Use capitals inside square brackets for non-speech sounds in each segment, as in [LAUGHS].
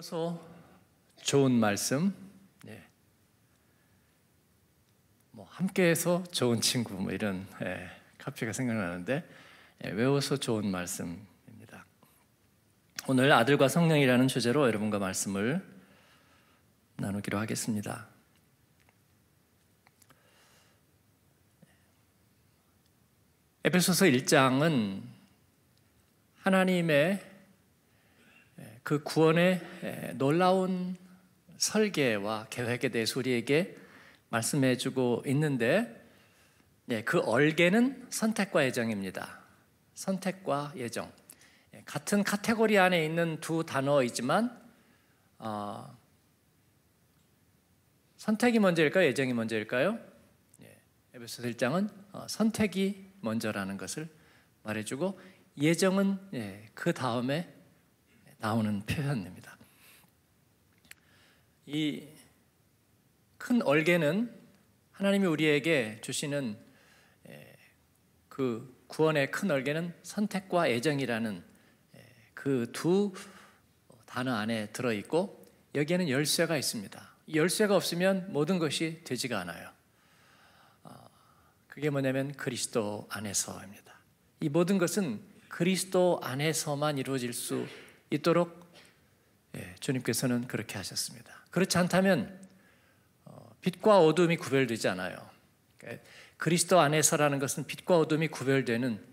배워서 좋은 말씀, 예. 뭐 함께해서 좋은 친구 뭐 이런 예. 카피가 생각나는데 예. 외워서 좋은 말씀입니다. 오늘 아들과 성령이라는 주제로 여러분과 말씀을 나누기로 하겠습니다. 에베소서 1장은 하나님의 그 구원의 놀라운 설계와 계획에 대해서 우리에게 말씀해 주고 있는데 예, 그 얼개는 선택과 예정입니다. 선택과 예정. 예, 같은 카테고리 안에 있는 두 단어이지만 어, 선택이 먼저일까요? 예정이 먼저일까요? 예, 에베소 1장은 어, 선택이 먼저라는 것을 말해주고 예정은 예, 그 다음에 나오는 표현입니다. 이 큰 얼개는 하나님이 우리에게 주시는 그 구원의 큰 얼개는 선택과 애정이라는 그 두 단어 안에 들어있고 여기에는 열쇠가 있습니다. 열쇠가 없으면 모든 것이 되지가 않아요. 어, 그게 뭐냐면 그리스도 안에서입니다. 이 모든 것은 그리스도 안에서만 이루어질 수 있도록 예, 주님께서는 그렇게 하셨습니다. 그렇지 않다면 어, 빛과 어둠이 구별되지 않아요. 예, 그리스도 안에서라는 것은 빛과 어둠이 구별되는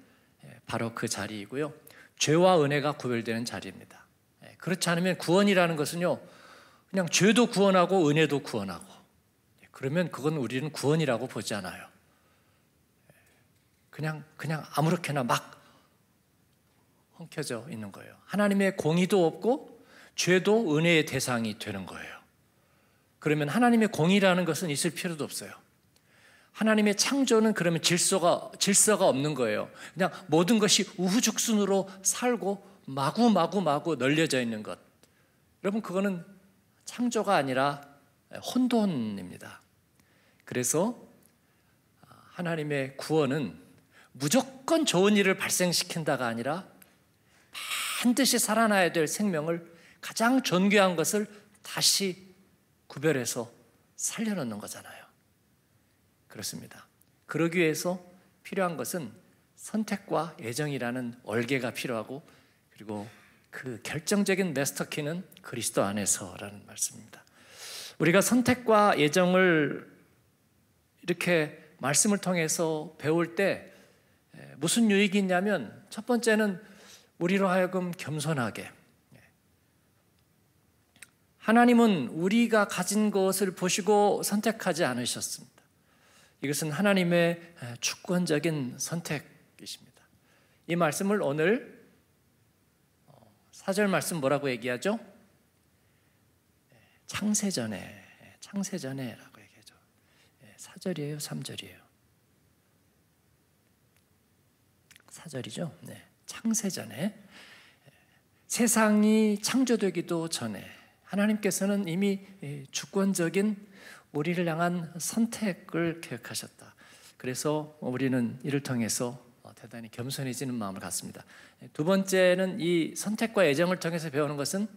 예, 바로 그 자리이고요. 죄와 은혜가 구별되는 자리입니다. 그렇지 않으면 구원이라는 것은요, 그냥 죄도 구원하고 은혜도 구원하고. 그러면 그건 우리는 구원이라고 보지 않아요. 그냥, 그냥 아무렇게나 막 엉켜져 있는 거예요. 하나님의 공의도 없고 죄도 은혜의 대상이 되는 거예요. 그러면 하나님의 공의라는 것은 있을 필요도 없어요. 하나님의 창조는 그러면 질서가 질서가 없는 거예요. 그냥 모든 것이 우후죽순으로 살고 마구 마구 마구 널려져 있는 것. 여러분 그거는 창조가 아니라 혼돈입니다. 그래서 하나님의 구원은 무조건 좋은 일을 발생시킨다가 아니라 반드시 살아나야 될 생명을 가장 존귀한 것을 다시 구별해서 살려놓는 거잖아요. 그렇습니다. 그러기 위해서 필요한 것은 선택과 애정이라는 얼개가 필요하고 그리고 그 결정적인 네스터키는 그리스도 안에서라는 말씀입니다. 우리가 선택과 예정을 이렇게 말씀을 통해서 배울 때 무슨 유익이 있냐면 첫 번째는 우리로 하여금 겸손하게 하나님은 우리가 가진 것을 보시고 선택하지 않으셨습니다. 이것은 하나님의 주권적인 선택이십니다. 이 말씀을 오늘 어, 사절 말씀 뭐라고 얘기하죠? 창세전에 창세전에라고 얘기하죠. 예, 사절이에요, 삼절이에요. 사절이죠. 네. 창세전에 세상이 창조되기도 전에 하나님께서는 이미 주권적인 우리를 향한 선택을 계획하셨다. 그래서 우리는 이를 통해서 대단히 겸손해지는 마음을 갖습니다. 두 번째는 이 선택과 애정을 통해서 배우는 것은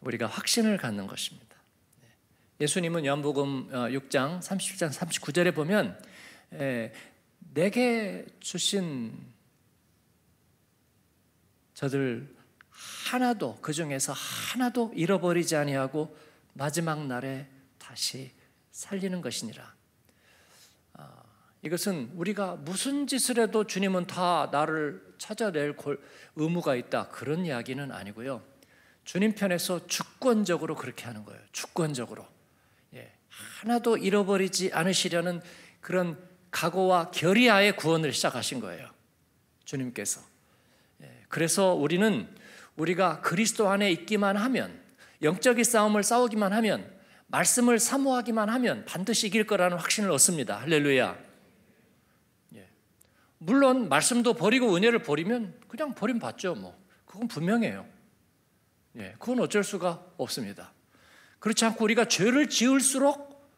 우리가 확신을 갖는 것입니다. 예수님은 요복음 6장 어, 37장 39절에 보면 내게 주신 저들 하나도 그 중에서 하나도 잃어버리지 아니하고 마지막 날에 다시 살리는 것이니라. 어, 이것은 우리가 무슨 짓을 해도 주님은 다 나를 찾아낼 의무가 있다 그런 이야기는 아니고요. 주님 편에서 주권적으로 그렇게 하는 거예요. 주권적으로 예, 하나도 잃어버리지 않으시려는 그런 각오와 결의하에 구원을 시작하신 거예요. 주님께서 그래서 우리는 우리가 그리스도 안에 있기만 하면 영적인 싸움을 싸우기만 하면 말씀을 사모하기만 하면 반드시 이길 거라는 확신을 얻습니다. 할렐루야. 예. 물론 말씀도 버리고 은혜를 버리면 그냥 버림받죠. 뭐 그건 분명해요. 예, 그건 어쩔 수가 없습니다. 그렇지 않고 우리가 죄를 지을수록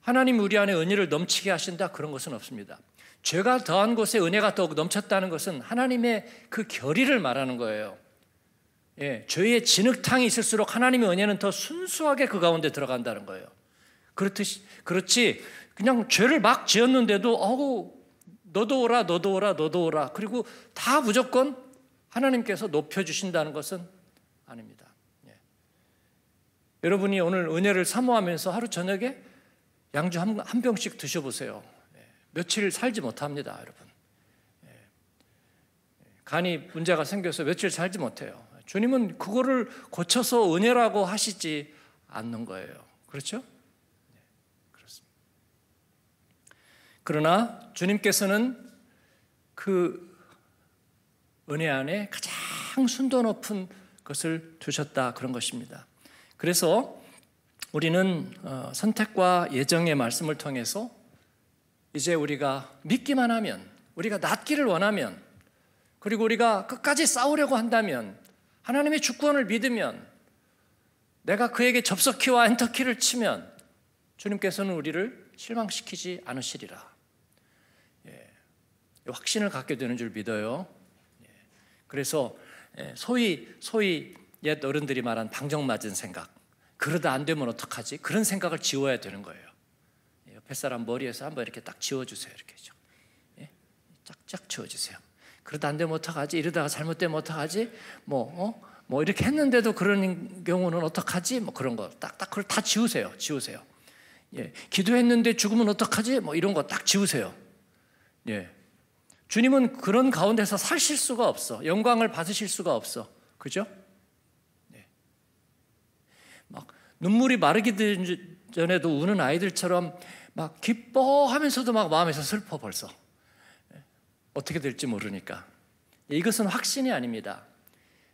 하나님 우리 안에 은혜를 넘치게 하신다 그런 것은 없습니다. 죄가 더한 곳에 은혜가 더욱 넘쳤다는 것은 하나님의 그 결의를 말하는 거예요. 예, 죄의 진흙탕이 있을수록 하나님의 은혜는 더 순수하게 그 가운데 들어간다는 거예요. 그렇듯이, 그렇지, 그냥 죄를 막 지었는데도, 어우, 너도 오라, 너도 오라, 너도 오라. 그리고 다 무조건 하나님께서 높여주신다는 것은 아닙니다. 예. 여러분이 오늘 은혜를 사모하면서 하루 저녁에 양주 한, 한 병씩 드셔보세요. 며칠 살지 못합니다, 여러분. 예. 간이 문제가 생겨서 며칠 살지 못해요. 주님은 그거를 고쳐서 은혜라고 하시지 않는 거예요. 그렇죠? 네, 그러나 주님께서는 그 은혜 안에 가장 순도 높은 것을 두셨다 그런 것입니다. 그래서 우리는 어, 선택과 예정의 말씀을 통해서 이제 우리가 믿기만 하면, 우리가 낫기를 원하면, 그리고 우리가 끝까지 싸우려고 한다면, 하나님의 주권을 믿으면, 내가 그에게 접속키와 엔터키를 치면, 주님께서는 우리를 실망시키지 않으시리라. 예, 확신을 갖게 되는 줄 믿어요. 예, 그래서 예, 소위 소위 옛 어른들이 말한 방정 맞은 생각, 그러다 안 되면 어떡하지? 그런 생각을 지워야 되는 거예요. 뱃 사람 머리에서 한번 이렇게 딱 지워주세요. 이렇게 좀. 예? 쫙쫙 지워주세요. 그러다 안 되면 어떡하지? 이러다가 잘못되면 어떡하지? 뭐, 어? 뭐 이렇게 했는데도 그런 경우는 어떡하지? 뭐 그런 거. 딱, 딱 그걸 다 지우세요. 지우세요. 예. 기도했는데 죽으면 어떡하지? 뭐 이런 거 딱 지우세요. 예. 주님은 그런 가운데서 사실 수가 없어. 영광을 받으실 수가 없어. 그죠? 예. 막 눈물이 마르기 전에도 우는 아이들처럼 막 기뻐하면서도 막 마음에서 슬퍼 벌써. 어떻게 될지 모르니까. 이것은 확신이 아닙니다.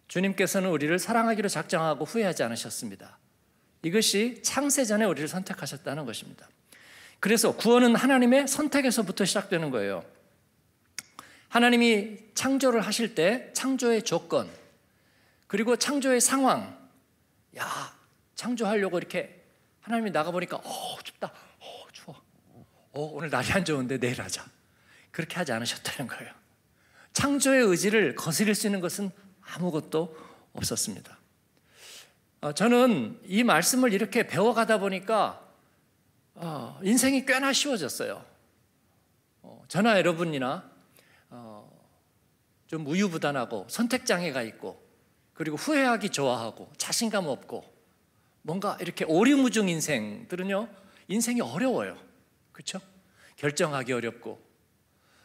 주님께서는 우리를 사랑하기로 작정하고 후회하지 않으셨습니다. 이것이 창세 전에 우리를 선택하셨다는 것입니다. 그래서 구원은 하나님의 선택에서부터 시작되는 거예요. 하나님이 창조를 하실 때 창조의 조건, 그리고 창조의 상황, 야, 창조하려고 이렇게 하나님이 나가보니까, 어, 춥다. 어, 오늘 날이 안 좋은데 내일 하자. 그렇게 하지 않으셨다는 거예요. 창조의 의지를 거스릴 수 있는 것은 아무것도 없었습니다. 어, 저는 이 말씀을 이렇게 배워가다 보니까 어, 인생이 꽤나 쉬워졌어요. 어, 저나 여러분이나 어, 좀 우유부단하고 선택장애가 있고 그리고 후회하기 좋아하고 자신감 없고 뭔가 이렇게 오리무중 인생들은요 인생이 어려워요. 그렇죠? 결정하기 어렵고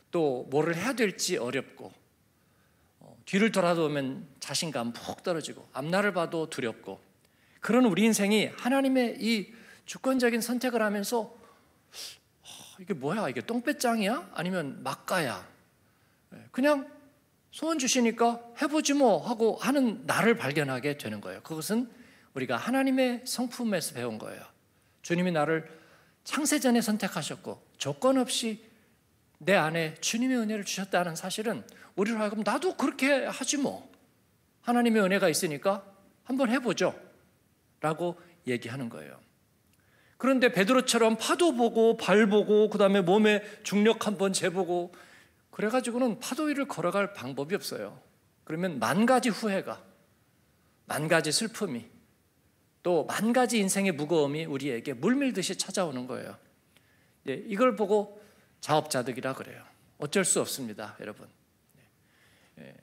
또 뭐를 해야 될지 어렵고 어, 뒤를 돌아보면 자신감 푹 떨어지고 앞날을 봐도 두렵고 그런 우리 인생이 하나님의 이 주권적인 선택을 하면서 어, 이게 뭐야? 이게 똥배짱이야? 아니면 막가야? 예, 그냥 소원 주시니까 해보지 뭐 하고 하는 나를 발견하게 되는 거예요. 그것은 우리가 하나님의 성품에서 배운 거예요. 주님이 나를 창세전에 선택하셨고 조건 없이 내 안에 주님의 은혜를 주셨다는 사실은 우리로 하여금 나도 그렇게 하지 뭐. 하나님의 은혜가 있으니까 한번 해보죠. 라고 얘기하는 거예요. 그런데 베드로처럼 파도 보고 발 보고 그다음에 몸에 중력 한번 재보고 그래 가지고는 파도 위를 걸어갈 방법이 없어요. 그러면 만 가지 후회가 만 가지 슬픔이 또만 가지 인생의 무거움이 우리에게 물밀듯이 찾아오는 거예요. 예, 이걸 보고 자업자득이라 그래요. 어쩔 수 없습니다, 여러분. 예, 예.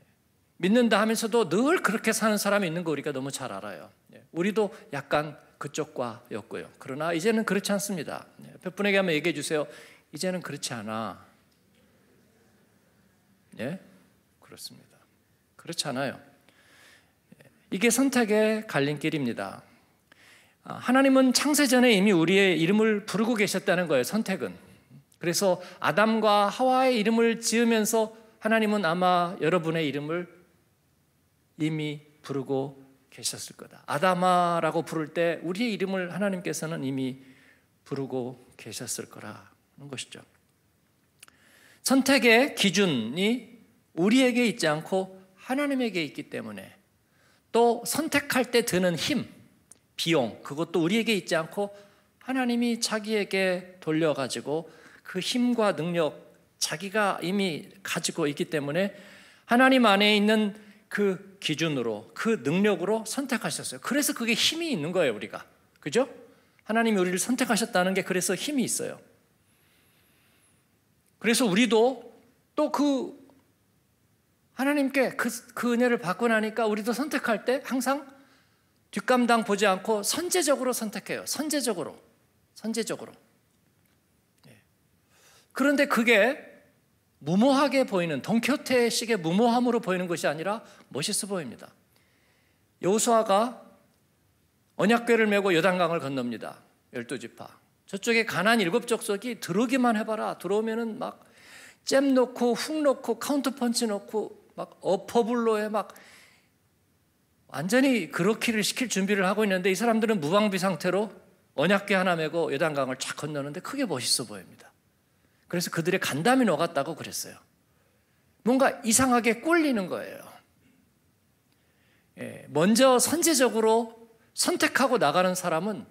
믿는다 하면서도 늘 그렇게 사는 사람이 있는 거 우리가 너무 잘 알아요. 우리도 약간 그쪽과였고요. 그러나 이제는 그렇지 않습니다. 몇 분에게 한번 얘기해 주세요. 이제는 그렇지 않아. 예? 그렇습니다. 그렇지 않아요. 이게 선택의 갈림길입니다. 아, 하나님은 창세 전에 이미 우리의 이름을 부르고 계셨다는 거예요, 선택은. 그래서 아담과 하와의 이름을 지으면서 하나님은 아마 여러분의 이름을 이미 부르고 계셨을 거다. 아담아라고 부를 때 우리의 이름을 하나님께서는 이미 부르고 계셨을 거라는 것이죠. 선택의 기준이 우리에게 있지 않고 하나님에게 있기 때문에 또 선택할 때 드는 힘, 비용 그것도 우리에게 있지 않고 하나님이 자기에게 돌려가지고 그 힘과 능력 자기가 이미 가지고 있기 때문에 하나님 안에 있는 그 기준으로 그 능력으로 선택하셨어요. 그래서 그게 힘이 있는 거예요, 우리가. 그죠? 하나님이 우리를 선택하셨다는 게 그래서 힘이 있어요. 그래서 우리도 또 그 하나님께 그, 그 은혜를 받고 나니까 우리도 선택할 때 항상 뒷감당 보지 않고 선제적으로 선택해요. 선제적으로. 선제적으로. 예. 그런데 그게 무모하게 보이는 동키호테식의 무모함으로 보이는 것이 아니라 멋있어 보입니다. 여호수아가 언약궤를 메고 여단강을 건넙니다. 열두 지파. 저쪽에 가난 일곱 족속이 들어오기만 해봐라. 들어오면은 막잼 넣고 훅 넣고 카운터 펀치 넣고 막 어퍼블로에 막 완전히 그렇기를 시킬 준비를 하고 있는데 이 사람들은 무방비 상태로 언약궤 하나 메고 요단강을 쫙 건너는데 크게 멋있어 보입니다. 그래서 그들의 간담이 녹았다고 그랬어요. 뭔가 이상하게 꼴리는 거예요. 예, 먼저 선제적으로 선택하고 나가는 사람은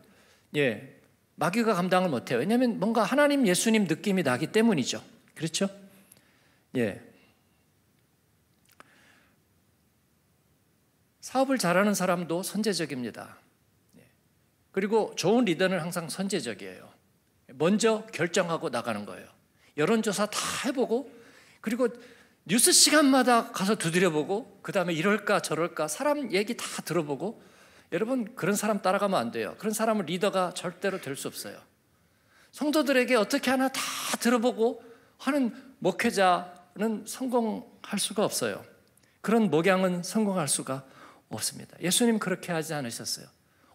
예, 마귀가 감당을 못해요. 왜냐하면 뭔가 하나님 예수님 느낌이 나기 때문이죠. 그렇죠? 예, 사업을 잘하는 사람도 선제적입니다. 예. 그리고 좋은 리더는 항상 선제적이에요. 먼저 결정하고 나가는 거예요. 여론조사 다 해보고, 그리고 뉴스 시간마다 가서 두드려보고, 그 다음에 이럴까 저럴까 사람 얘기 다 들어보고, 여러분 그런 사람 따라가면 안 돼요. 그런 사람은 리더가 절대로 될 수 없어요. 성도들에게 어떻게 하나 다 들어보고 하는 목회자는 성공할 수가 없어요. 그런 목양은 성공할 수가 없습니다. 예수님 그렇게 하지 않으셨어요.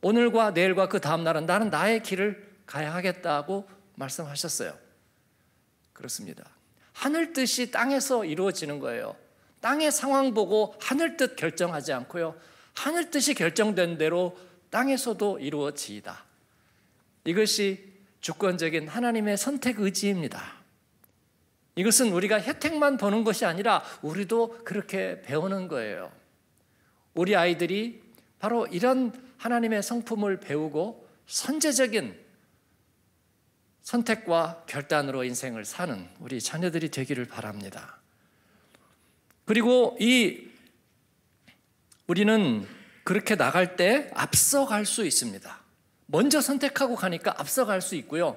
오늘과 내일과 그 다음 날은 나는 나의 길을 가야 하겠다고 말씀하셨어요. 그렇습니다. 하늘 뜻이 땅에서 이루어지는 거예요. 땅의 상황 보고 하늘 뜻 결정하지 않고요. 하늘 뜻이 결정된 대로 땅에서도 이루어지이다. 이것이 주권적인 하나님의 선택 의지입니다. 이것은 우리가 혜택만 보는 것이 아니라 우리도 그렇게 배우는 거예요. 우리 아이들이 바로 이런 하나님의 성품을 배우고 선제적인 선택과 결단으로 인생을 사는 우리 자녀들이 되기를 바랍니다. 그리고 이 우리는 그렇게 나갈 때 앞서갈 수 있습니다. 먼저 선택하고 가니까 앞서갈 수 있고요.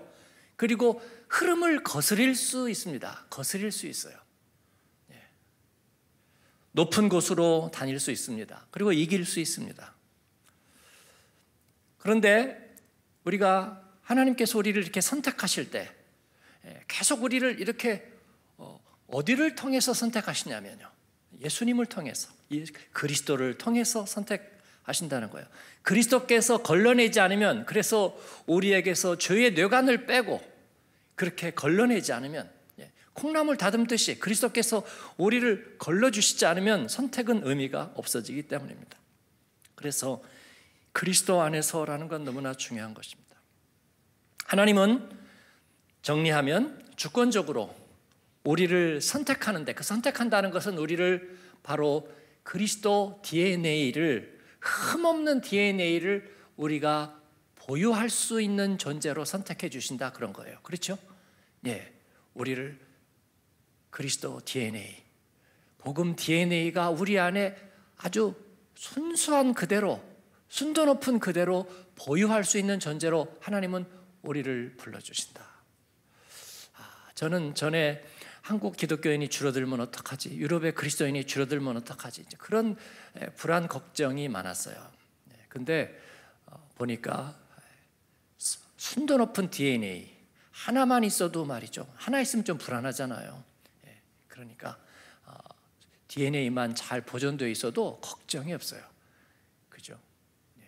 그리고 흐름을 거스릴 수 있습니다. 거스릴 수 있어요. 높은 곳으로 다닐 수 있습니다. 그리고 이길 수 있습니다. 그런데 우리가 하나님께서 우리를 이렇게 선택하실 때 예, 계속 우리를 이렇게 어, 어디를 통해서 선택하시냐면요. 예수님을 통해서, 그리스도를 통해서 선택하신다는 거예요. 그리스도께서 걸러내지 않으면, 그래서 우리에게서 죄의 뇌관을 빼고 그렇게 걸러내지 않으면 콩나물 다듬듯이 그리스도께서 우리를 걸러주시지 않으면 선택은 의미가 없어지기 때문입니다. 그래서 그리스도 안에서라는 건 너무나 중요한 것입니다. 하나님은 정리하면 주권적으로 우리를 선택하는데 그 선택한다는 것은 우리를 바로 그리스도 DNA를 흠없는 DNA를 우리가 보유할 수 있는 존재로 선택해 주신다 그런 거예요. 그렇죠? 예. 우리를 그리스도 DNA, 복음 DNA가 우리 안에 아주 순수한 그대로, 순도 높은 그대로 보유할 수 있는 존재로 하나님은 우리를 불러주신다. 아, 저는 전에 한국 기독교인이 줄어들면 어떡하지? 유럽의 그리스도인이 줄어들면 어떡하지? 그런 불안 걱정이 많았어요. 네, 근데 어, 보니까 순도 높은 DNA 하나만 있어도 말이죠. 하나 있으면 좀 불안하잖아요. 그러니까 어, DNA만 잘 보존되어 있어도 걱정이 없어요. 그죠? 예.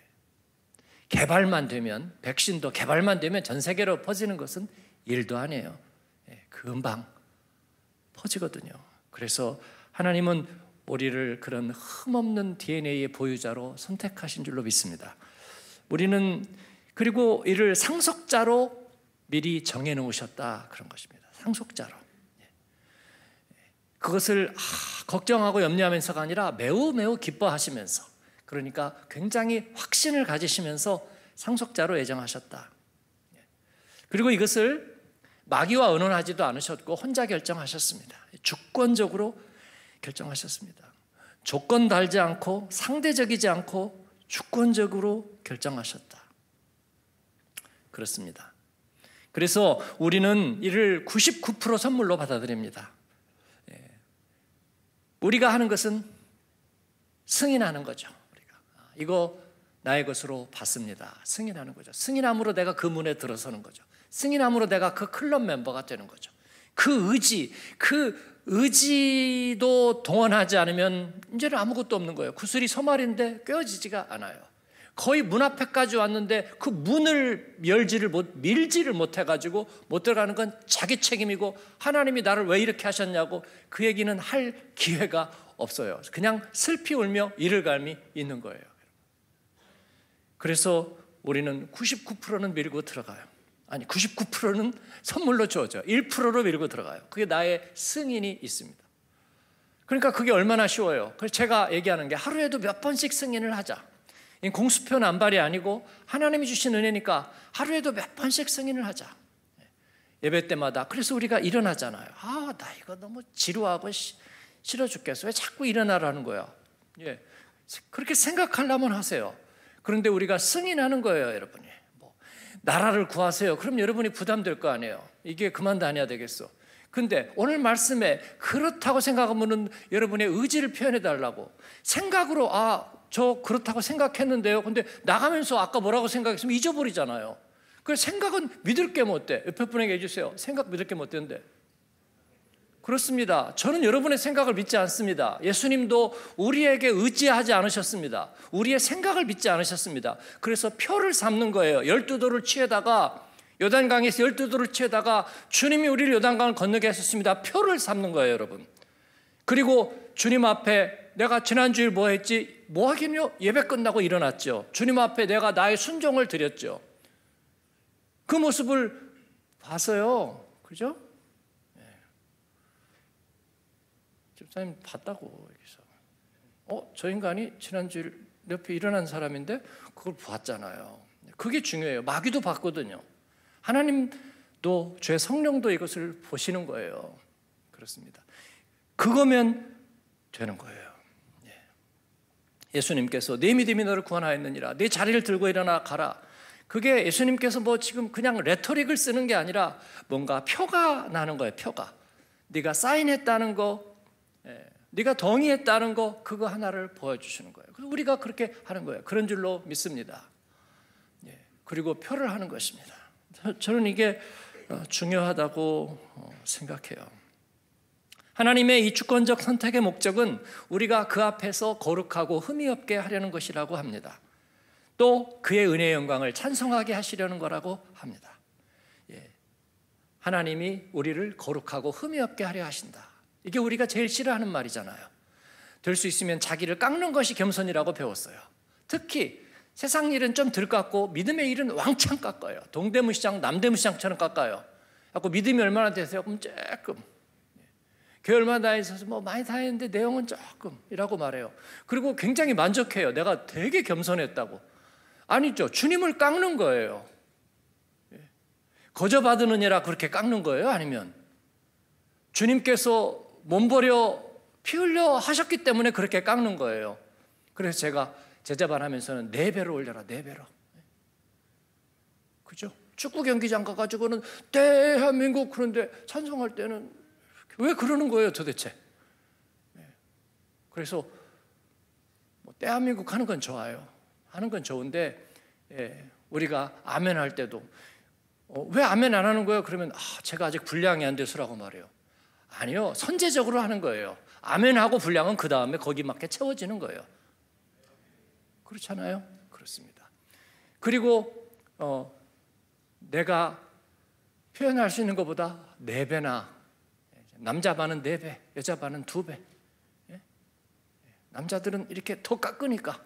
개발만 되면 백신도 개발만 되면 전 세계로 퍼지는 것은 일도 아니에요. 예, 금방 퍼지거든요. 그래서 하나님은 우리를 그런 흠없는 DNA의 보유자로 선택하신 줄로 믿습니다. 우리는 그리고 이를 상속자로 미리 정해 놓으셨다 그런 것입니다. 상속자로. 그것을 아, 걱정하고 염려하면서가 아니라 매우 매우 기뻐하시면서 그러니까 굉장히 확신을 가지시면서 상속자로 예정하셨다. 그리고 이것을 마귀와 의논하지도 않으셨고 혼자 결정하셨습니다. 주권적으로 결정하셨습니다. 조건 달지 않고 상대적이지 않고 주권적으로 결정하셨다. 그렇습니다. 그래서 우리는 이를 99% 선물로 받아들입니다. 우리가 하는 것은 승인하는 거죠. 우리가. 아, 이거 나의 것으로 받습니다. 승인하는 거죠. 승인함으로 내가 그 문에 들어서는 거죠. 승인함으로 내가 그 클럽 멤버가 되는 거죠. 그 의지, 그 의지도 동원하지 않으면 이제는 아무것도 없는 거예요. 구슬이 소말인데 꿰어지지가 않아요. 거의 문 앞에까지 왔는데 그 문을 열지를 못 밀지를 못해 가지고 못 들어가는 건 자기 책임이고 하나님이 나를 왜 이렇게 하셨냐고 그 얘기는 할 기회가 없어요. 그냥 슬피 울며 이를 감이 있는 거예요. 그래서 우리는 99%는 밀고 들어가요. 아니 99%는 선물로 주어져. 1%로 밀고 들어가요. 그게 나의 승인이 있습니다. 그러니까 그게 얼마나 쉬워요. 그래서 제가 얘기하는 게 하루에도 몇 번씩 승인을 하자. 공수표 남발이 아니고 하나님이 주신 은혜니까 하루에도 몇 번씩 승인을 하자. 예배 때마다. 그래서 우리가 일어나잖아요. 아, 나 이거 너무 지루하고 싫어 죽겠어. 왜 자꾸 일어나라는 거야? 예. 그렇게 생각하려면 하세요. 그런데 우리가 승인하는 거예요, 여러분이. 뭐, 나라를 구하세요. 그럼 여러분이 부담될 거 아니에요. 이게 그만 다녀야 되겠어. 근데 오늘 말씀에 그렇다고 생각하면은 여러분의 의지를 표현해 달라고 생각으로 아저 그렇다고 생각했는데요. 근데 나가면서 아까 뭐라고 생각했으면 잊어버리잖아요. 그 생각은 믿을 게 못돼. 뭐 옆에 분에게 해주세요. 생각 믿을 게못되는 뭐 그렇습니다. 저는 여러분의 생각을 믿지 않습니다. 예수님도 우리에게 의지하지 않으셨습니다. 우리의 생각을 믿지 않으셨습니다. 그래서 표를 삼는 거예요. 열두 도를 취해다가 요단강에서 열두 도를 취해다가 주님이 우리를 요단강을 건너게 하셨습니다. 표를 삼는 거예요, 여러분. 그리고 주님 앞에 내가 지난주에 뭐 했지? 뭐 하긴요? 예배 끝나고 일어났죠. 주님 앞에 내가 나의 순종을 드렸죠. 그 모습을 봤어요. 그죠? 네. 집사님 봤다고 여기서. 어, 저 인간이 지난주에 옆에 일어난 사람인데 그걸 봤잖아요. 그게 중요해요. 마귀도 봤거든요. 하나님도 죄 성령도 이것을 보시는 거예요. 그렇습니다. 그거면 되는 거예요. 예수님께서 내 네 믿음이 너를 구원하였느니라. 내 네 자리를 들고 일어나 가라. 그게 예수님께서 뭐 지금 그냥 레토릭을 쓰는 게 아니라 뭔가 표가 나는 거예요. 표가. 네가 사인했다는 거, 예, 네가 동의했다는 거 그거 하나를 보여주시는 거예요. 그래서 우리가 그렇게 하는 거예요. 그런 줄로 믿습니다. 예, 그리고 표를 하는 것입니다. 저는 이게 어, 중요하다고 어, 생각해요. 하나님의 이 주권적 선택의 목적은 우리가 그 앞에서 거룩하고 흠이 없게 하려는 것이라고 합니다. 또 그의 은혜의 영광을 찬송하게 하시려는 거라고 합니다. 예. 하나님이 우리를 거룩하고 흠이 없게 하려 하신다. 이게 우리가 제일 싫어하는 말이잖아요. 될 수 있으면 자기를 깎는 것이 겸손이라고 배웠어요. 특히 세상 일은 좀 덜 깎고 믿음의 일은 왕창 깎아요. 동대문시장, 남대문시장처럼 깎아요. 믿음이 얼마나 되세요? 그럼 조금 교회 얼마 다니셔서 뭐 많이 다니는데 내용은 조금이라고 말해요. 그리고 굉장히 만족해요. 내가 되게 겸손했다고. 아니죠. 주님을 깎는 거예요. 예. 거저 받으느니라 그렇게 깎는 거예요? 아니면 주님께서 몸버려 피 흘려 하셨기 때문에 그렇게 깎는 거예요. 그래서 제가 제자반 하면서는 네 배로 올려라, 네 배로. 그죠? 축구 경기장 가가지고는 대한민국 그런데 찬송할 때는 왜 그러는 거예요, 도대체? 네. 그래서 뭐 대한민국 하는 건 좋아요. 하는 건 좋은데 예, 우리가 아멘 할 때도 어, 왜 아멘 안 하는 거예요? 그러면 아, 제가 아직 분량이 안 돼서라고 말해요. 아니요, 선제적으로 하는 거예요. 아멘하고 분량은 그 다음에 거기 맞게 채워지는 거예요. 그렇잖아요. 그렇습니다. 그리고 어, 내가 표현할 수 있는 것보다 네 배나 남자 반은 4배, 여자 반은 2배. 예? 남자들은 이렇게 더 깎으니까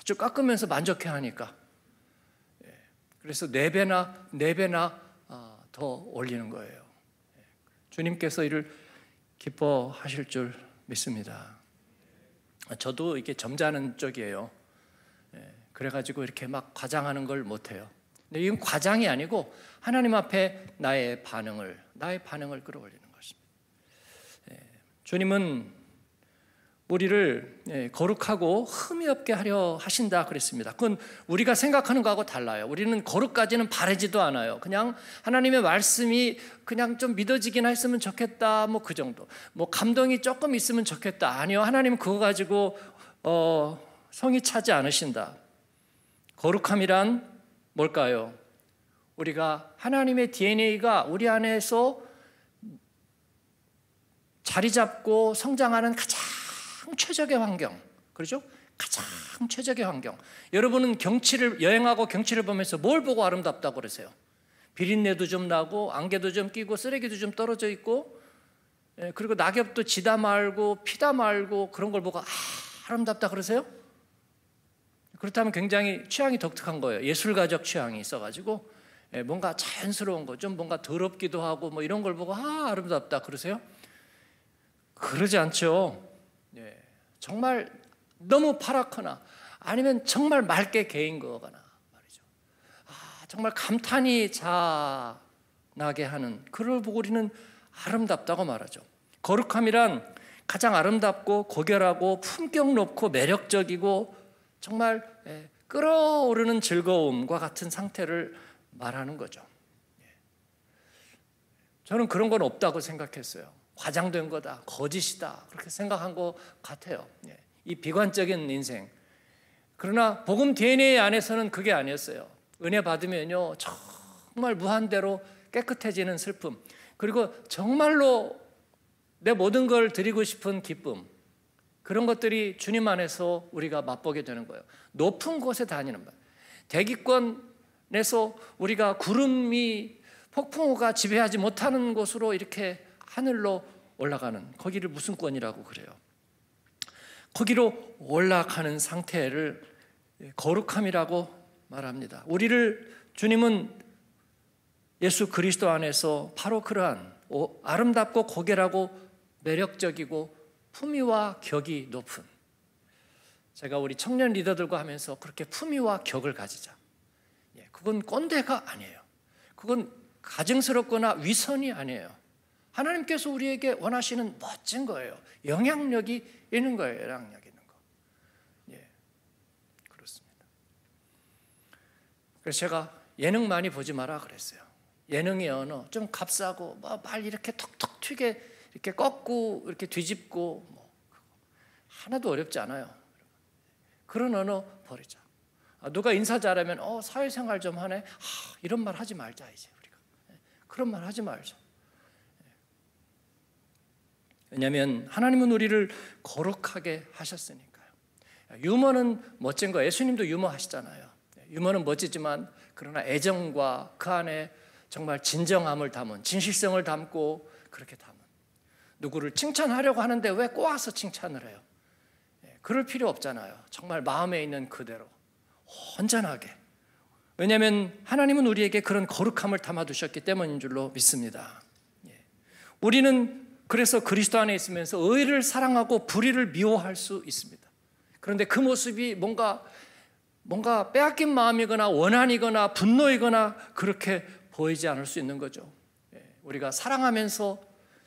아주 깎으면서 만족해 하니까 예. 그래서 4배나 4배나 아, 더 올리는 거예요. 예. 주님께서 이를 기뻐하실 줄 믿습니다. 아, 저도 이렇게 점잖은 쪽이에요. 그래가지고 이렇게 막 과장하는 걸 못해요. 근데 이건 과장이 아니고 하나님 앞에 나의 반응을 나의 반응을 끌어올려는 주님은 우리를 예, 거룩하고 흠이 없게 하려 하신다 그랬습니다. 그건 우리가 생각하는 거하고 달라요. 우리는 거룩까지는 바래지도 않아요. 그냥 하나님의 말씀이 그냥 좀 믿어지긴 했으면 좋겠다. 뭐 그 정도. 뭐 감동이 조금 있으면 좋겠다. 아니요. 하나님 그거 가지고 어, 성이 차지 않으신다. 거룩함이란 뭘까요? 우리가 하나님의 DNA가 우리 안에서 자리 잡고 성장하는 가장 최적의 환경. 그렇죠? 가장 최적의 환경. 여러분은 경치를 여행하고 경치를 보면서 뭘 보고 아름답다고 그러세요? 비린내도 좀 나고 안개도 좀 끼고 쓰레기도 좀 떨어져 있고 예, 그리고 낙엽도 지다 말고 피다 말고 그런 걸 보고 아, 아름답다 그러세요? 그렇다면 굉장히 취향이 독특한 거예요. 예술가적 취향이 있어가지고 예, 뭔가 자연스러운 거, 좀 뭔가 더럽기도 하고 뭐 이런 걸 보고 아 아름답다 그러세요? 그러지 않죠. 예, 정말 너무 파랗거나 아니면 정말 맑게 개인 거거나 말이죠. 아, 정말 감탄이 자나게 하는 그를 보고 우리는 아름답다고 말하죠. 거룩함이란 가장 아름답고 고결하고 품격 높고 매력적이고 정말 끌어오르는 예, 즐거움과 같은 상태를 말하는 거죠. 예. 저는 그런 건 없다고 생각했어요. 과장된 거다, 거짓이다 그렇게 생각한 것 같아요. 예. 이 비관적인 인생. 그러나 복음 DNA 안에서는 그게 아니었어요. 은혜 받으면요 정말 무한대로 깨끗해지는 슬픔 그리고 정말로 내 모든 걸 드리고 싶은 기쁨 그런 것들이 주님 안에서 우리가 맛보게 되는 거예요. 높은 곳에 다니는 말. 대기권에서 우리가 구름이 폭풍우가 지배하지 못하는 곳으로 이렇게 하늘로 올라가는 거기를 무슨 권이라고 그래요. 거기로 올라가는 상태를 거룩함이라고 말합니다. 우리를 주님은 예수 그리스도 안에서 바로 그러한 아름답고 고결하고 매력적이고 품위와 격이 높은 제가 우리 청년 리더들과 하면서 그렇게 품위와 격을 가지자. 예, 그건 꼰대가 아니에요. 그건 가증스럽거나 위선이 아니에요. 하나님께서 우리에게 원하시는 멋진 거예요. 영향력이 있는 거예요. 영향력 있는 거. 예. 그렇습니다. 그래서 제가 예능 많이 보지 마라 그랬어요. 예능의 언어 좀 값싸고 뭐말 이렇게 톡톡 튀게 이렇게 꺾고 이렇게 뒤집고 뭐 하나도 어렵지 않아요. 그런 언어 버리자. 아, 누가 인사 잘하면 어 사회생활 좀 하네. 하, 이런 말 하지 말자 이제 우리가. 예, 그런 말 하지 말자. 왜냐하면 하나님은 우리를 거룩하게 하셨으니까요. 유머는 멋진 거 예수님도 유머하시잖아요. 유머는 멋지지만 그러나 애정과 그 안에 정말 진정함을 담은 진실성을 담고 그렇게 담은 누구를 칭찬하려고 하는데 왜 꼬아서 칭찬을 해요? 예, 그럴 필요 없잖아요. 정말 마음에 있는 그대로 온전하게 왜냐하면 하나님은 우리에게 그런 거룩함을 담아 두셨기 때문인 줄로 믿습니다. 예. 우리는 그래서 그리스도 안에 있으면서 의를 사랑하고 불의를 미워할 수 있습니다. 그런데 그 모습이 뭔가 뭔가 빼앗긴 마음이거나 원한이거나 분노이거나 그렇게 보이지 않을 수 있는 거죠. 예, 우리가 사랑하면서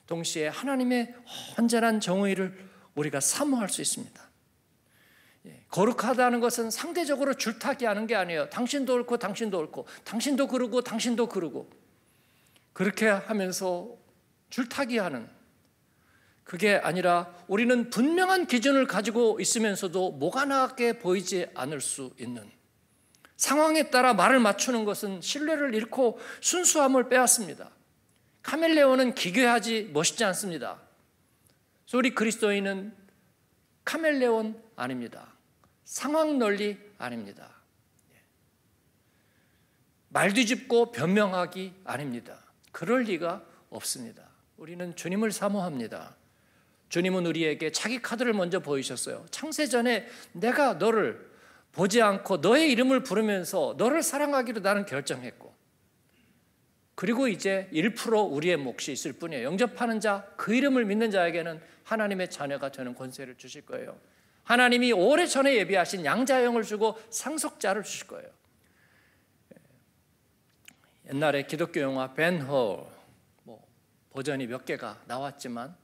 동시에 하나님의 헌재한 정의를 우리가 사모할 수 있습니다. 예, 거룩하다는 것은 상대적으로 줄타기 하는 게 아니에요. 당신도 옳고, 당신도 옳고, 당신도 그러고, 당신도 그러고. 그렇게 하면서 줄타기 하는 그게 아니라 우리는 분명한 기준을 가지고 있으면서도 뭐가나게 보이지 않을 수 있는 상황에 따라 말을 맞추는 것은 신뢰를 잃고 순수함을 빼앗습니다. 카멜레온은 기괴하지 멋있지 않습니다. 소리 그리스도인은 카멜레온 아닙니다. 상황 논리 아닙니다. 말 뒤집고 변명하기 아닙니다. 그럴 리가 없습니다. 우리는 주님을 사모합니다. 주님은 우리에게 자기 카드를 먼저 보이셨어요. 창세전에 내가 너를 보지 않고 너의 이름을 부르면서 너를 사랑하기로 나는 결정했고 그리고 이제 1% 우리의 몫이 있을 뿐이에요. 영접하는 자, 그 이름을 믿는 자에게는 하나님의 자녀가 되는 권세를 주실 거예요. 하나님이 오래 전에 예비하신 양자형을 주고 상속자를 주실 거예요. 옛날에 기독교 영화 벤허 뭐 버전이 몇 개가 나왔지만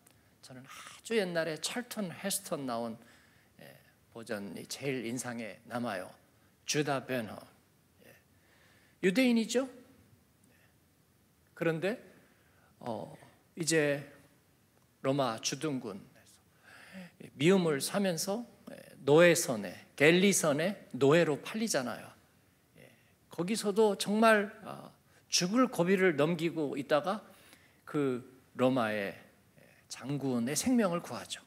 저는 아주 옛날에 찰턴 헤스턴 나온 예, 버전이 제일 인상에 남아요. 주다 베너 예. 유대인이죠. 예. 그런데 어, 이제 로마 주둔군 미움을 사면서 노예선에 갤리선에 노예로 팔리잖아요. 거기서도 정말 아, 죽을 고비를 넘기고 있다가 그 로마의 장군의 생명을 구하죠.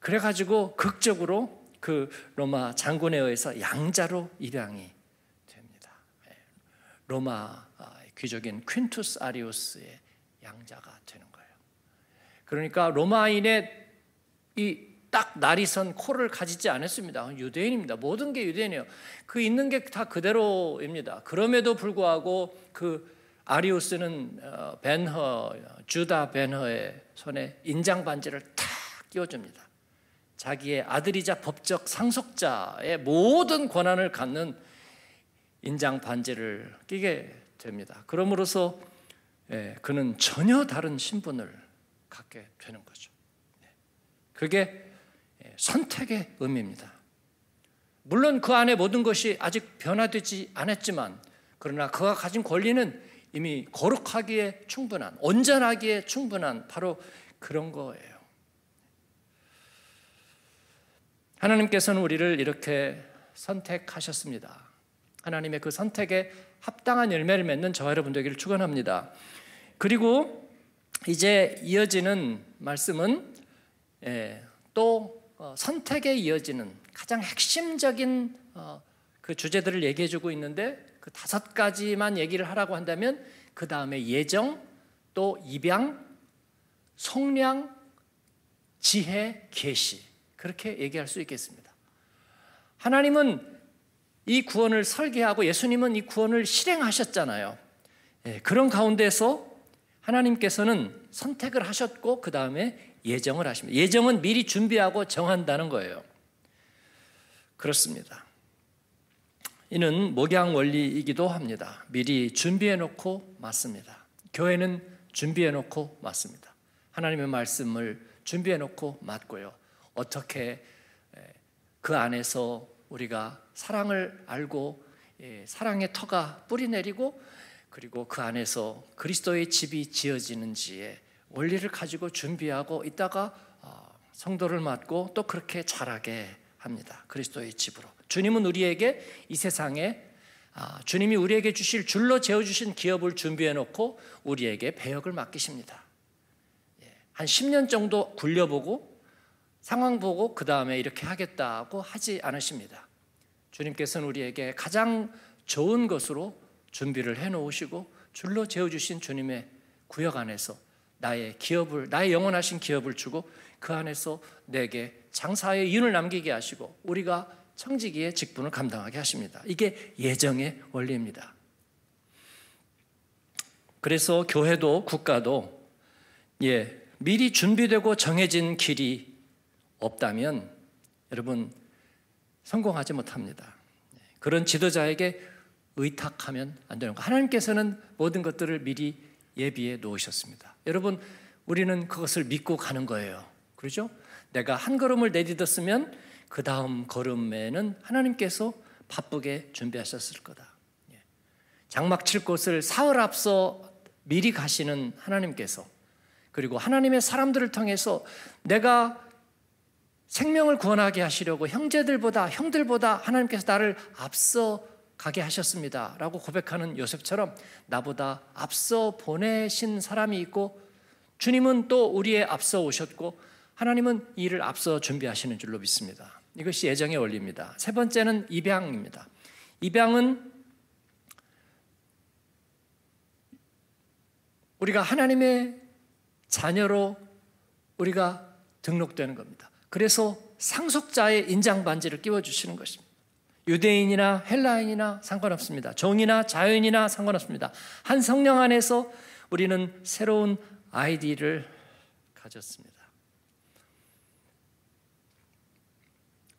그래가지고 극적으로 그 로마 장군에 의해서 양자로 입양이 됩니다. 예. 로마 아, 귀족인 퀸투스 아리우스의 양자가 되는 거예요. 그러니까 로마인의 이 딱 날이 선 코를 가지지 않았습니다. 유대인입니다. 모든 게 유대인이에요. 그 있는 게 다 그대로입니다. 그럼에도 불구하고 그 아리우스는 어, 벤허 주다 벤허의 손에 인장 반지를 탁 끼워줍니다. 자기의 아들이자 법적 상속자의 모든 권한을 갖는 인장 반지를 끼게 됩니다. 그러므로서 예, 그는 전혀 다른 신분을 갖게 되는 거죠. 예, 그게 예, 선택의 의미입니다. 물론 그 안에 모든 것이 아직 변화되지 않았지만, 그러나 그가 가진 권리는 이미 거룩하기에 충분한, 온전하기에 충분한 바로 그런 거예요. 하나님께서는 우리를 이렇게 선택하셨습니다. 하나님의 그 선택에 합당한 열매를 맺는 저와 여러분들에게 축원합니다. 그리고 이제 이어지는 말씀은 예, 또 어, 선택에 이어지는 가장 핵심적인 어, 그 주제들을 얘기해주고 있는데 그 다섯 가지만 얘기를 하라고 한다면 그 다음에 예정, 또 입양, 성량, 지혜, 계시 그렇게 얘기할 수 있겠습니다. 하나님은 이 구원을 설계하고 예수님은 이 구원을 실행하셨잖아요. 예, 그런 가운데서 하나님께서는 선택을 하셨고 그 다음에 예정을 하십니다. 예정은 미리 준비하고 정한다는 거예요. 그렇습니다. 이는 목양 원리이기도 합니다. 미리 준비해 놓고 맞습니다. 교회는 준비해 놓고 맞습니다. 하나님의 말씀을 준비해 놓고 맞고요. 어떻게 그 안에서 우리가 사랑을 알고 예, 사랑의 터가 뿌리 내리고 그리고 그 안에서 그리스도의 집이 지어지는지에 원리를 가지고 준비하고 있다가 아, 성도를 맞고 또 그렇게 자라게 합니다. 그리스도의 집으로. 주님은 우리에게 이 세상에 아, 주님이 우리에게 주실 줄로 재워주신 기업을 준비해 놓고 우리에게 배역을 맡기십니다. 예, 한 10년 정도 굴려보고 상황 보고 그 다음에 이렇게 하겠다고 하지 않으십니다. 주님께서는 우리에게 가장 좋은 것으로 준비를 해 놓으시고 줄로 재워주신 주님의 구역 안에서 나의 기업을, 나의 영원하신 기업을 주고 그 안에서 내게 장사의 윤을 남기게 하시고 우리가 청지기의 직분을 감당하게 하십니다. 이게 예정의 원리입니다. 그래서 교회도 국가도 예, 미리 준비되고 정해진 길이 없다면 여러분 성공하지 못합니다. 그런 지도자에게 의탁하면 안 되는 거. 하나님께서는 모든 것들을 미리 예비해 놓으셨습니다. 여러분, 우리는 그것을 믿고 가는 거예요. 그렇죠? 내가 한 걸음을 내딛었으면 그 다음 걸음에는 하나님께서 바쁘게 준비하셨을 거다. 예. 장막 칠 곳을 사흘 앞서 미리 가시는 하나님께서 그리고 하나님의 사람들을 통해서 내가 생명을 구원하게 하시려고 형제들보다 형들보다 하나님께서 나를 앞서 가게 하셨습니다라고 고백하는 요셉처럼 나보다 앞서 보내신 사람이 있고 주님은 또 우리의 앞서 오셨고 하나님은 일을 앞서 준비하시는 줄로 믿습니다. 이것이 예정의 원리입니다. 세 번째는 입양입니다. 입양은 우리가 하나님의 자녀로 우리가 등록되는 겁니다. 그래서 상속자의 인장 반지를 끼워 주시는 것입니다. 유대인이나 헬라인이나 상관없습니다. 종이나 자유이나 상관없습니다. 한 성령 안에서 우리는 새로운 아이디를 가졌습니다.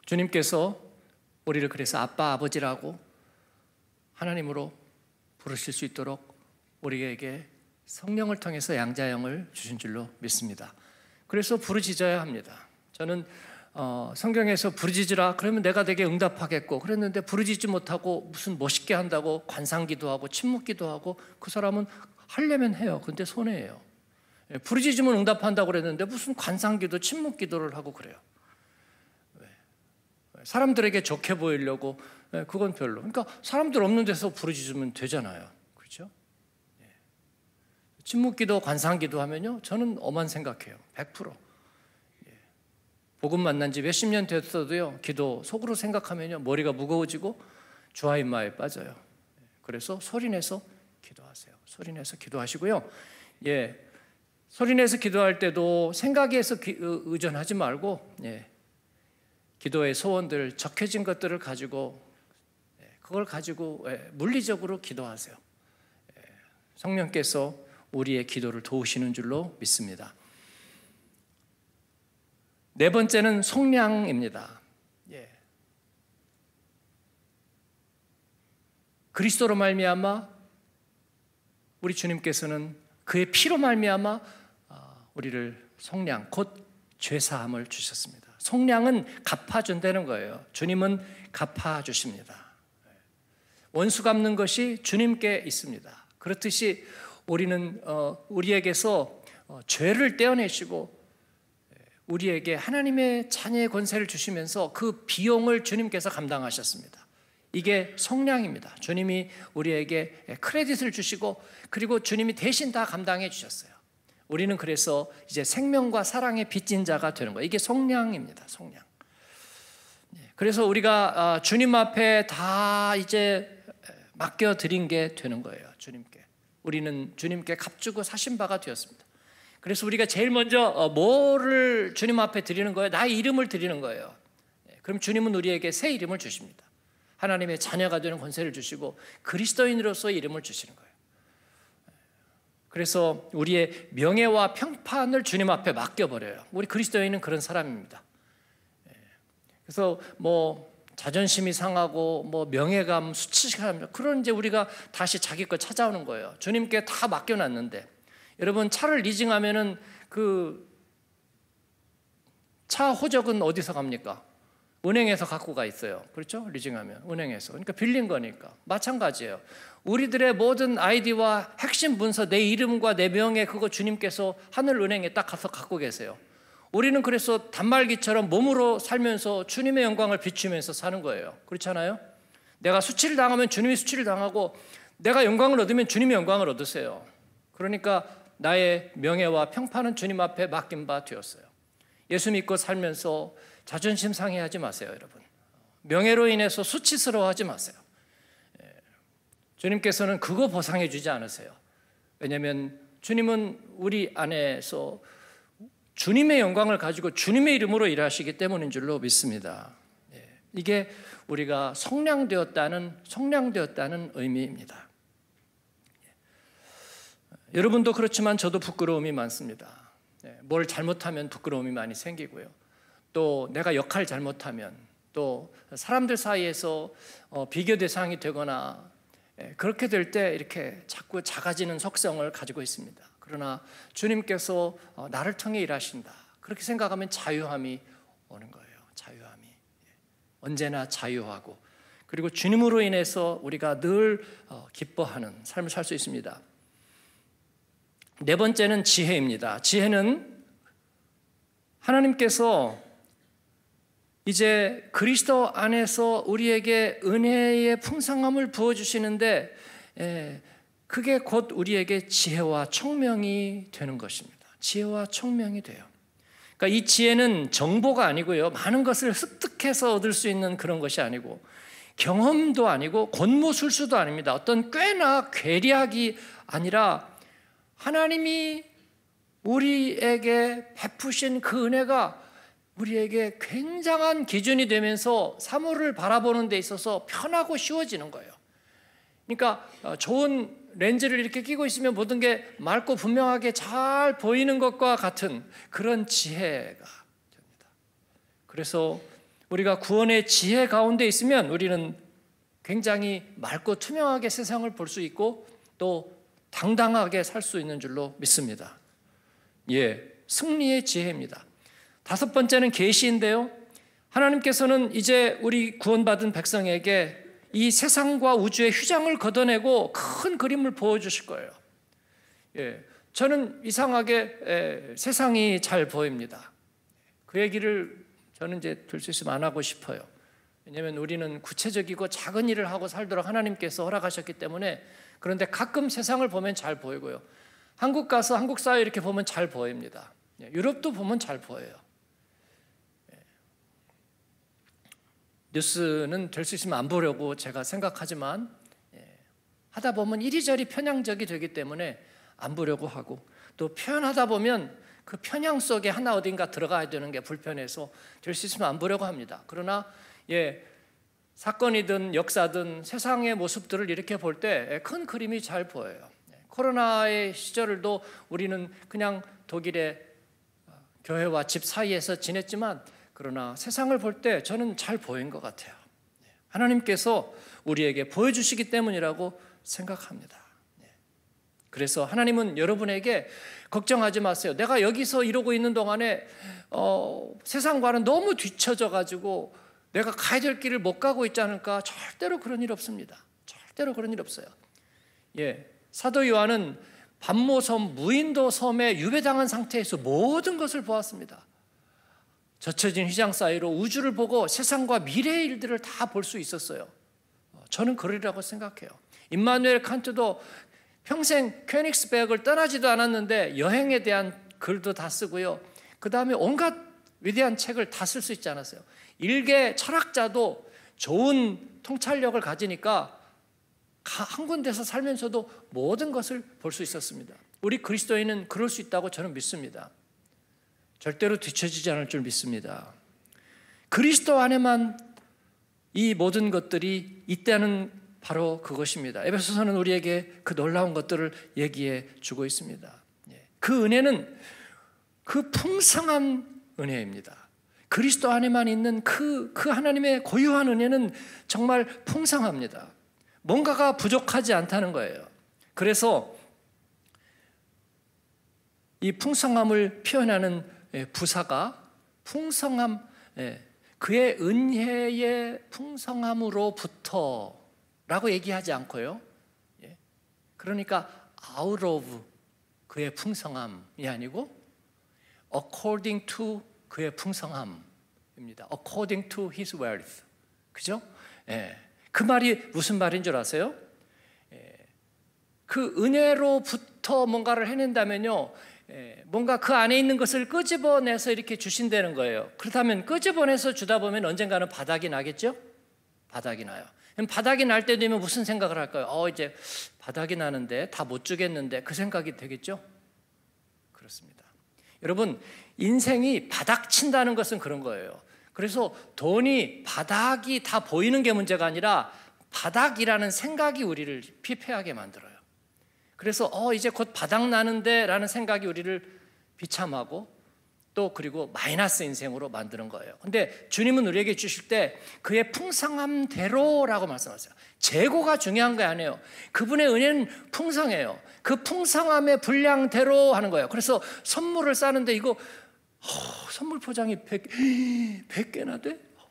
주님께서 우리를 그래서 아빠, 아버지라고 하나님으로 부르실 수 있도록 우리에게 성령을 통해서 양자형을 주신 줄로 믿습니다. 그래서 부르짖어야 합니다. 저는 어, 성경에서 부르짖으라 그러면 내가 되게 응답하겠고 그랬는데 부르짖지 못하고 무슨 멋있게 한다고 관상기도 하고 침묵기도 하고 그 사람은 하려면 해요. 근데 손해예요. 예, 부르짖으면 응답한다고 그랬는데 무슨 관상기도 침묵기도를 하고 그래요. 사람들에게 좋게 보이려고 예, 그건 별로. 그러니까 사람들 없는 데서 부르짖으면 되잖아요. 그렇죠? 예. 침묵기도 관상기도 하면요. 저는 엄한 생각해요. 100%. 예. 복음 만난 지 몇 십 년 됐어도요. 기도 속으로 생각하면요. 머리가 무거워지고 주하인마에 빠져요. 그래서 소리내서 기도하세요. 소리내서 기도하시고요. 예. 소리내서 기도할 때도 생각에서 기, 의존하지 말고 예. 기도의 소원들 적혀진 것들을 가지고 예, 그걸 가지고 예, 물리적으로 기도하세요. 예, 성령께서 우리의 기도를 도우시는 줄로 믿습니다. 네 번째는 속량입니다. 그리스도로 말미암아 우리 주님께서는 그의 피로 말미암아 아, 우리를 속량 곧 죄사함을 주셨습니다. 속량은 갚아준다는 거예요. 주님은 갚아주십니다. 원수 갚는 것이 주님께 있습니다. 그렇듯이 우리는 어, 우리에게서 어, 죄를 떼어내시고 예, 우리에게 하나님의 자녀의 권세를 주시면서 그 비용을 주님께서 감당하셨습니다. 이게 성량입니다. 주님이 우리에게 예, 크레딧을 주시고 그리고 주님이 대신 다 감당해 주셨어요. 우리는 그래서 이제 생명과 사랑의 빚진 자가 되는 거예요. 이게 속량입니다. 속량. 네, 그래서 우리가 어, 주님 앞에 다 이제 맡겨 드린 게 되는 거예요. 주님께. 우리는 주님께 값주고 사신 바가 되었습니다. 그래서 우리가 제일 먼저 어, 뭐를 주님 앞에 드리는 거예요? 나의 이름을 드리는 거예요. 네, 그럼 주님은 우리에게 새 이름을 주십니다. 하나님의 자녀가 되는 권세를 주시고 그리스도인으로서 이름을 주시는 거예요. 그래서 우리의 명예와 평판을 주님 앞에 맡겨버려요. 우리 그리스도인은 그런 사람입니다. 예. 그래서 뭐 자존심이 상하고 뭐 명예감, 수치감 그런 이제 우리가 다시 자기 걸 찾아오는 거예요. 주님께 다 맡겨놨는데 여러분 차를 리징하면은 그 차 호적은 어디서 갑니까? 은행에서 갖고 가 있어요. 그렇죠? 리징하면 은행에서. 그러니까 빌린 거니까 마찬가지예요. 우리들의 모든 아이디와 핵심 문서 내 이름과 내 명예 그거 주님께서 하늘 은행에 딱 가서 갖고 계세요. 우리는 그래서 단말기처럼 몸으로 살면서 주님의 영광을 비추면서 사는 거예요. 그렇잖아요? 내가 수치를 당하면 주님이 수치를 당하고 내가 영광을 얻으면 주님의 영광을 얻으세요. 그러니까 나의 명예와 평판은 주님 앞에 맡긴 바 되었어요. 예수 믿고 살면서 자존심 상해하지 마세요, 여러분. 명예로 인해서 수치스러워하지 마세요. 예. 주님께서는 그거 보상해 주지 않으세요. 왜냐하면 주님은 우리 안에서 주님의 영광을 가지고 주님의 이름으로 일하시기 때문인 줄로 믿습니다. 예. 이게 우리가 성량되었다는 성량되었다는 의미입니다. 예. 여러분도 그렇지만 저도 부끄러움이 많습니다. 뭘 잘못하면 부끄러움이 많이 생기고요. 또 내가 역할 잘못하면 또 사람들 사이에서 어, 비교 대상이 되거나 예, 그렇게 될 때 이렇게 자꾸 작아지는 속성을 가지고 있습니다. 그러나 주님께서 어, 나를 통해 일하신다. 그렇게 생각하면 자유함이 오는 거예요. 자유함이. 예. 언제나 자유하고 그리고 주님으로 인해서 우리가 늘 어, 기뻐하는 삶을 살 수 있습니다. 네 번째는 지혜입니다. 지혜는 하나님께서 이제 그리스도 안에서 우리에게 은혜의 풍성함을 부어주시는데 에, 예, 그게 곧 우리에게 지혜와 총명이 되는 것입니다. 지혜와 총명이 돼요. 그러니까 이 지혜는 정보가 아니고요. 많은 것을 습득해서 얻을 수 있는 그런 것이 아니고 경험도 아니고 권모술수도 아닙니다. 어떤 꽤나 괴리학이 아니라 하나님이 우리에게 베푸신 그 은혜가 우리에게 굉장한 기준이 되면서 사물을 바라보는 데 있어서 편하고 쉬워지는 거예요. 그러니까 어, 좋은 렌즈를 이렇게 끼고 있으면 모든 게 맑고 분명하게 잘 보이는 것과 같은 그런 지혜가 됩니다. 그래서 우리가 구원의 지혜 가운데 있으면 우리는 굉장히 맑고 투명하게 세상을 볼 수 있고 또 당당하게 살 수 있는 줄로 믿습니다. 예, 승리의 지혜입니다. 다섯 번째는 계시인데요. 하나님께서는 이제 우리 구원받은 백성에게 이 세상과 우주의 휴장을 걷어내고 큰 그림을 보여주실 거예요. 예, 저는 이상하게 예, 세상이 잘 보입니다. 그 얘기를 저는 이제 들 수 있으면 안 하고 싶어요. 왜냐하면 우리는 구체적이고 작은 일을 하고 살도록 하나님께서 허락하셨기 때문에 그런데 가끔 세상을 보면 잘 보이고요. 한국 가서 한국 사회 이렇게 보면 잘 보입니다. 예, 유럽도 보면 잘 보여요. 뉴스는 될 수 있으면 안 보려고 제가 생각하지만 예, 하다 보면 이리저리 편향적이 되기 때문에 안 보려고 하고 또 표현하다 보면 그 편향 속에 하나 어딘가 들어가야 되는 게 불편해서 될 수 있으면 안 보려고 합니다. 그러나 예, 사건이든 역사든 세상의 모습들을 이렇게 볼 때큰 예, 그림이 잘 보여요. 예, 코로나의 시절도 우리는 그냥 독일의 어, 교회와 집 사이에서 지냈지만 그러나 세상을 볼 때 저는 잘 보인 것 같아요. 네. 하나님께서 우리에게 보여주시기 때문이라고 생각합니다. 네. 그래서 하나님은 여러분에게 걱정하지 마세요. 내가 여기서 이러고 있는 동안에 어, 세상과는 너무 뒤처져 가지고 내가 가야 될 길을 못 가고 있지 않을까? 절대로 그런 일 없습니다. 절대로 그런 일 없어요. 예, 사도 요한은 반모섬 무인도 섬에 유배당한 상태에서 모든 것을 보았습니다. 젖혀진 휘장 사이로 우주를 보고 세상과 미래의 일들을 다 볼 수 있었어요. 어, 저는 그러리라고 생각해요. 임마누엘 칸트도 평생 퀘닉스백을 떠나지도 않았는데 여행에 대한 글도 다 쓰고요. 그 다음에 온갖 위대한 책을 다 쓸 수 있지 않았어요. 일개 철학자도 좋은 통찰력을 가지니까 한 군데서 살면서도 모든 것을 볼 수 있었습니다. 우리 그리스도인은 그럴 수 있다고 저는 믿습니다. 절대로 뒤처지지 않을 줄 믿습니다. 그리스도 안에만 이 모든 것들이 있다는 바로 그것입니다. 에베소서는 우리에게 그 놀라운 것들을 얘기해 주고 있습니다. 예. 그 은혜는 그 풍성한 은혜입니다. 그리스도 안에만 있는 그, 그 하나님의 고유한 은혜는 정말 풍성합니다. 뭔가가 부족하지 않다는 거예요. 그래서 이 풍성함을 표현하는 예, 부사가 풍성함, 예, 그의 은혜의 풍성함으로부터 라고 얘기하지 않고요. 예, 그러니까 out of 그의 풍성함이 아니고 according to 그의 풍성함입니다. according to his wealth. 그죠? 예. 그 말이 무슨 말인 줄 아세요? 예. 그 은혜로부터 뭔가를 해낸다면요. 예, 뭔가 그 안에 있는 것을 끄집어내서 이렇게 주신다는 거예요. 그렇다면 끄집어내서 주다 보면 언젠가는 바닥이 나겠죠? 바닥이 나요. 바닥이 날 때 되면 무슨 생각을 할까요? 어, 이제 바닥이 나는데 다 못 주겠는데 그 생각이 되겠죠? 그렇습니다. 여러분, 인생이 바닥 친다는 것은 그런 거예요. 그래서 돈이 바닥이 다 보이는 게 문제가 아니라 바닥이라는 생각이 우리를 피폐하게 만들어요. 그래서 어 이제 곧 바닥나는데라는 생각이 우리를 비참하고 또 그리고 마이너스 인생으로 만드는 거예요. 근데 주님은 우리에게 주실 때 그의 풍성함대로라고 말씀하세요. 재고가 중요한 게 아니에요. 그분의 은혜는 풍성해요. 그 풍성함의 분량대로 하는 거예요. 그래서 선물을 싸는데 이거 어, 선물 포장이 100, 100개나 돼? 어.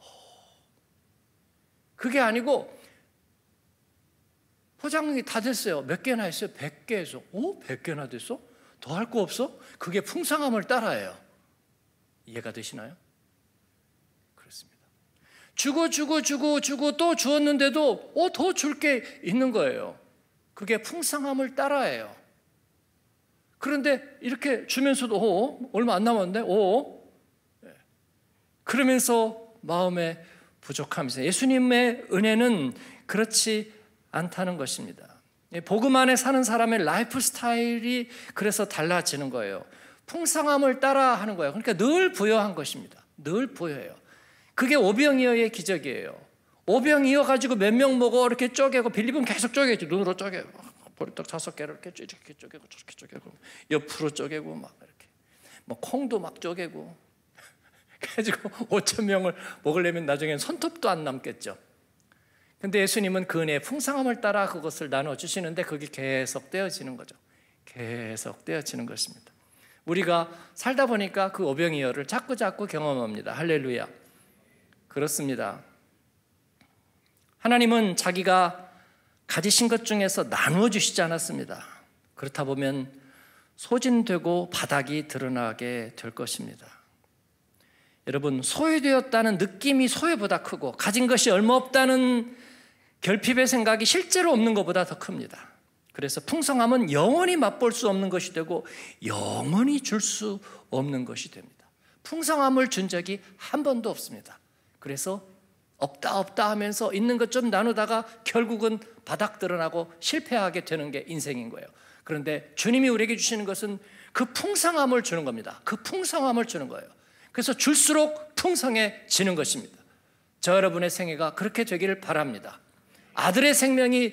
그게 아니고 포장이 다 됐어요. 몇 개나 했어요? 100개에서. 오? 100개나 됐어? 더 할 거 없어? 그게 풍성함을 따라해요. 이해가 되시나요? 그렇습니다. 주고, 주고, 주고, 주고 또 주었는데도, 오, 어, 더줄 게 있는 거예요. 그게 풍성함을 따라해요. 그런데 이렇게 주면서도, 오, 어, 얼마 안 남았는데, 오. 어? 예. 그러면서 마음에 부족함이 있어요. 예수님의 은혜는 그렇지 않다는 것입니다. 예, 복음 안에 사는 사람의 라이프 스타일이 그래서 달라지는 거예요. 풍성함을 따라 하는 거예요. 그러니까 늘 부여한 것입니다. 늘 부여해요. 그게 오병이어의 기적이에요. 오병이어 가지고 몇 명 먹어 이렇게 쪼개고 빌립은 계속 쪼개지 눈으로 쪼개 보리떡 다섯 개를 이렇게 이렇게 쪼개고 저렇게 쪼개고 옆으로 쪼개고 막 이렇게 뭐 콩도 막 쪼개고 [LAUGHS] 가지고 5천 명을 먹으려면 나중엔 손톱도 안 남겠죠. 근데 예수님은 그 은혜의 풍성함을 따라 그것을 나눠주시는데 그게 계속 떼어지는 거죠. 계속 떼어지는 것입니다. 우리가 살다 보니까 그 오병이어를 자꾸자꾸 경험합니다. 할렐루야. 그렇습니다. 하나님은 자기가 가지신 것 중에서 나누어 주시지 않았습니다. 그렇다 보면 소진되고 바닥이 드러나게 될 것입니다. 여러분, 소외되었다는 느낌이 소외보다 크고, 가진 것이 얼마 없다는 결핍의 생각이 실제로 없는 것보다 더 큽니다. 그래서 풍성함은 영원히 맛볼 수 없는 것이 되고 영원히 줄 수 없는 것이 됩니다. 풍성함을 준 적이 한 번도 없습니다. 그래서 없다 없다 하면서 있는 것 좀 나누다가 결국은 바닥 드러나고 실패하게 되는 게 인생인 거예요. 그런데 주님이 우리에게 주시는 것은 그 풍성함을 주는 겁니다. 그 풍성함을 주는 거예요. 그래서 줄수록 풍성해지는 것입니다. 저 여러분의 생애가 그렇게 되기를 바랍니다. 아들의 생명이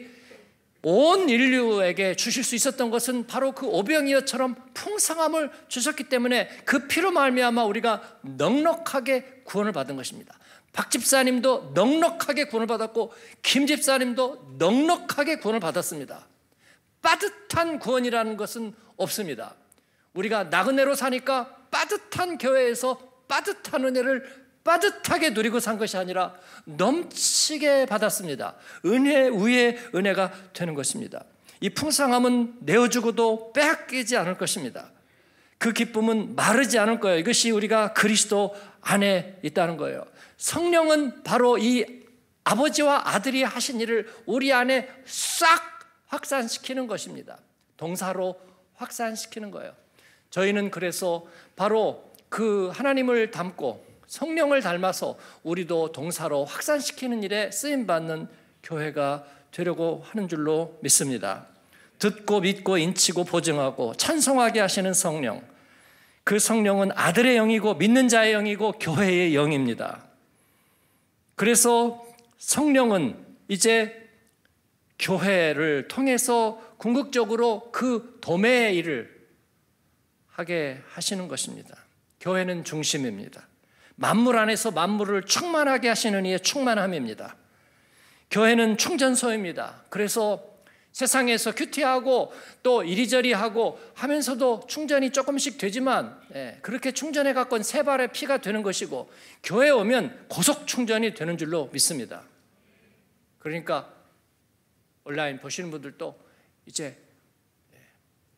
온 인류에게 주실 수 있었던 것은 바로 그 오병이어처럼 풍성함을 주셨기 때문에 그 피로 말미암아 우리가 넉넉하게 구원을 받은 것입니다. 박 집사님도 넉넉하게 구원을 받았고 김 집사님도 넉넉하게 구원을 받았습니다. 빠듯한 구원이라는 것은 없습니다. 우리가 나그네로 사니까 빠듯한 교회에서 빠듯한 은혜를 빠듯하게 누리고 산 것이 아니라 넘치게 받았습니다. 은혜 위에 은혜가 되는 것입니다. 이 풍성함은 내어주고도 빼앗기지 않을 것입니다. 그 기쁨은 마르지 않을 거예요. 이것이 우리가 그리스도 안에 있다는 거예요. 성령은 바로 이 아버지와 아들이 하신 일을 우리 안에 싹 확산시키는 것입니다. 동사로 확산시키는 거예요. 저희는 그래서 바로 그 하나님을 담고 성령을 닮아서 우리도 동사로 확산시키는 일에 쓰임 받는 교회가 되려고 하는 줄로 믿습니다. 듣고 믿고 인치고 보증하고 찬송하게 하시는 성령. 그 성령은 아들의 영이고 믿는 자의 영이고 교회의 영입니다. 그래서 성령은 이제 교회를 통해서 궁극적으로 그 도매의 일을 하게 하시는 것입니다. 교회는 중심입니다. 만물 안에서 만물을 충만하게 하시는 이의 충만함입니다. 교회는 충전소입니다. 그래서 세상에서 큐티하고 또 이리저리 하고 하면서도 충전이 조금씩 되지만 예, 그렇게 충전해 갖건 세 발의 피가 되는 것이고 교회 오면 고속 충전이 되는 줄로 믿습니다. 그러니까 온라인 보시는 분들도 이제 예,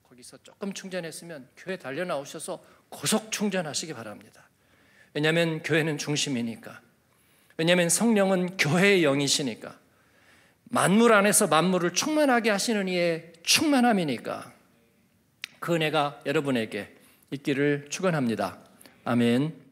거기서 조금 충전했으면 교회 달려 나오셔서 고속 충전하시기 바랍니다. 왜냐하면 교회는 중심이니까. 왜냐하면 성령은 교회의 영이시니까. 만물 안에서 만물을 충만하게 하시는 이의 충만함이니까. 그 은혜가 여러분에게 있기를 축원합니다. 아멘.